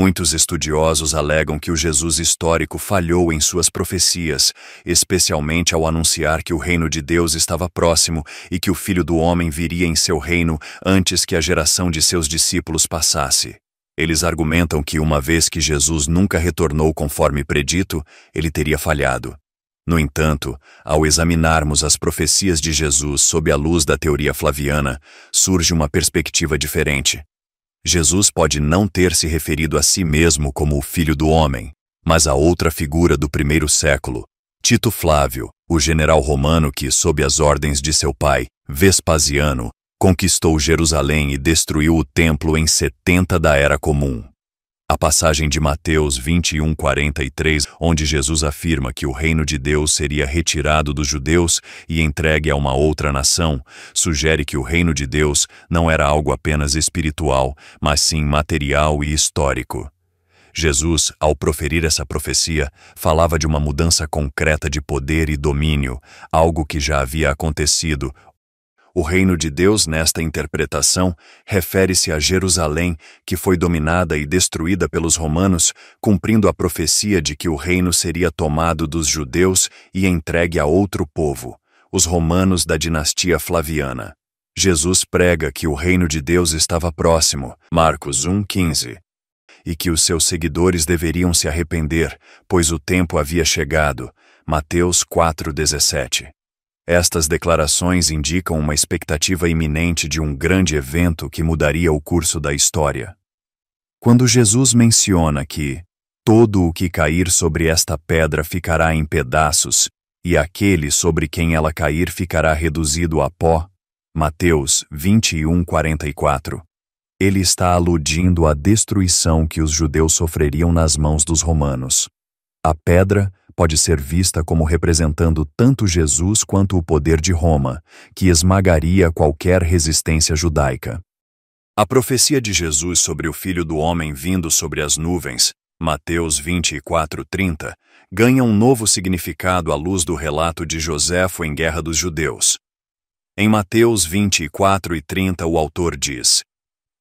Muitos estudiosos alegam que o Jesus histórico falhou em suas profecias, especialmente ao anunciar que o reino de Deus estava próximo e que o Filho do Homem viria em seu reino antes que a geração de seus discípulos passasse. Eles argumentam que, uma vez que Jesus nunca retornou conforme predito, ele teria falhado. No entanto, ao examinarmos as profecias de Jesus sob a luz da teoria flaviana, surge uma perspectiva diferente. Jesus pode não ter se referido a si mesmo como o Filho do Homem, mas a outra figura do primeiro século, Tito Flávio, o general romano que, sob as ordens de seu pai, Vespasiano, conquistou Jerusalém e destruiu o templo em 70 da Era Comum. A passagem de Mateus 21:43, onde Jesus afirma que o reino de Deus seria retirado dos judeus e entregue a uma outra nação, sugere que o reino de Deus não era algo apenas espiritual, mas sim material e histórico. Jesus, ao proferir essa profecia, falava de uma mudança concreta de poder e domínio, algo que já havia acontecido o reino de Deus, nesta interpretação, refere-se a Jerusalém, que foi dominada e destruída pelos romanos, cumprindo a profecia de que o reino seria tomado dos judeus e entregue a outro povo, os romanos da dinastia Flaviana. Jesus prega que o reino de Deus estava próximo, Marcos 1,15, e que os seus seguidores deveriam se arrepender, pois o tempo havia chegado, Mateus 4,17. Estas declarações indicam uma expectativa iminente de um grande evento que mudaria o curso da história. Quando Jesus menciona que todo o que cair sobre esta pedra ficará em pedaços, e aquele sobre quem ela cair ficará reduzido a pó, Mateus 21:44. Ele está aludindo à destruição que os judeus sofreriam nas mãos dos romanos. A pedra pode ser vista como representando tanto Jesus quanto o poder de Roma, que esmagaria qualquer resistência judaica. A profecia de Jesus sobre o Filho do Homem vindo sobre as nuvens, Mateus 24, 30, ganha um novo significado à luz do relato de Joséfo em Guerra dos Judeus. Em Mateus 24 e 30, o autor diz: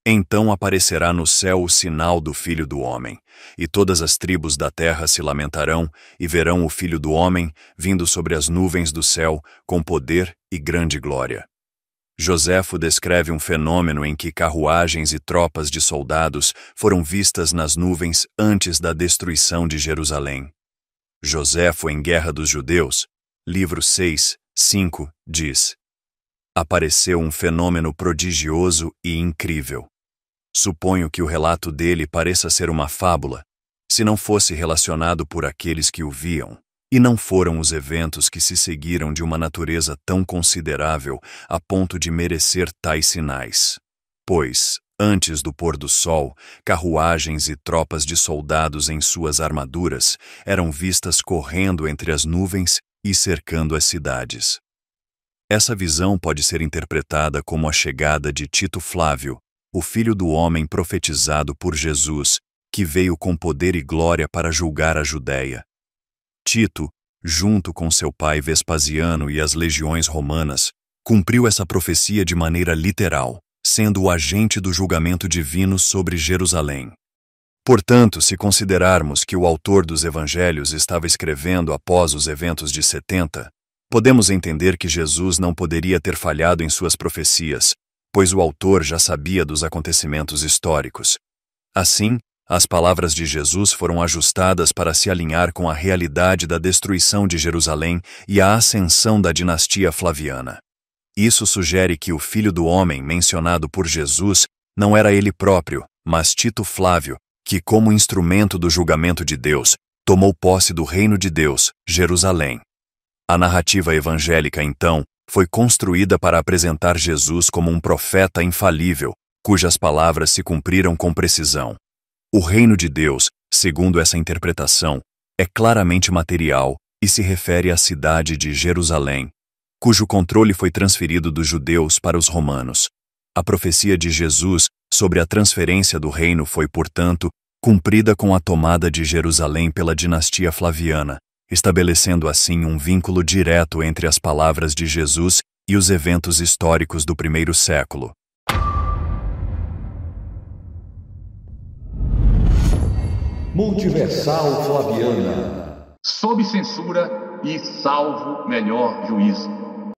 então aparecerá no céu o sinal do Filho do Homem, e todas as tribos da terra se lamentarão e verão o Filho do Homem vindo sobre as nuvens do céu com poder e grande glória. Joséfo descreve um fenômeno em que carruagens e tropas de soldados foram vistas nas nuvens antes da destruição de Jerusalém. Joséfo em Guerra dos Judeus, livro 6, 5, diz Apareceu um fenômeno prodigioso e incrível Suponho que o relato dele pareça ser uma fábula, se não fosse relacionado por aqueles que o viam, e não foram os eventos que se seguiram de uma natureza tão considerável a ponto de merecer tais sinais. Pois, antes do pôr do sol, carruagens e tropas de soldados em suas armaduras eram vistas correndo entre as nuvens e cercando as cidades. Essa visão pode ser interpretada como a chegada de Tito Flávio, o Filho do Homem profetizado por Jesus, que veio com poder e glória para julgar a Judéia. Tito, junto com seu pai Vespasiano e as legiões romanas, cumpriu essa profecia de maneira literal, sendo o agente do julgamento divino sobre Jerusalém. Portanto, se considerarmos que o autor dos evangelhos estava escrevendo após os eventos de 70, podemos entender que Jesus não poderia ter falhado em suas profecias, pois o autor já sabia dos acontecimentos históricos. Assim, as palavras de Jesus foram ajustadas para se alinhar com a realidade da destruição de Jerusalém e a ascensão da dinastia flaviana. Isso sugere que o filho do homem mencionado por Jesus não era ele próprio, mas Tito Flávio, que, como instrumento do julgamento de Deus, tomou posse do reino de Deus, Jerusalém. A narrativa evangélica, então, foi construída para apresentar Jesus como um profeta infalível, cujas palavras se cumpriram com precisão. O reino de Deus, segundo essa interpretação, é claramente material e se refere à cidade de Jerusalém, cujo controle foi transferido dos judeus para os romanos. A profecia de Jesus sobre a transferência do reino foi, portanto, cumprida com a tomada de Jerusalém pela dinastia Flaviana, estabelecendo assim um vínculo direto entre as palavras de Jesus e os eventos históricos do primeiro século. Multiversal Flaviana. Sob censura e salvo melhor juízo.